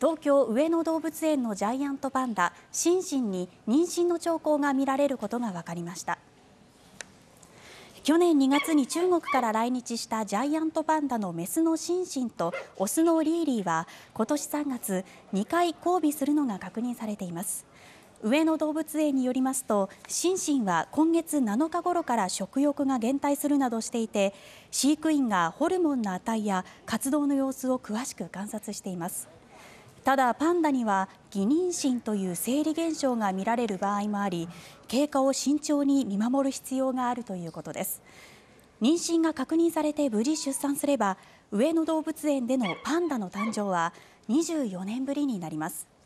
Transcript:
東京・上野動物園のジャイアントパンダシンシンに妊娠の兆候が見られることが分かりました去年2月に中国から来日したジャイアントパンダのメスのシンシンと雄のリーリーは今年3月2回交尾するのが確認されています上野動物園によりますとシンシンは今月7日頃から食欲が減退するなどしていて飼育員がホルモンの値や活動の様子を詳しく観察しています。ただ、パンダには偽妊娠という生理現象が見られる場合もあり経過を慎重に見守る必要があるということです。妊娠が確認されて無事出産すれば上野動物園でのパンダの誕生は24年ぶりになります。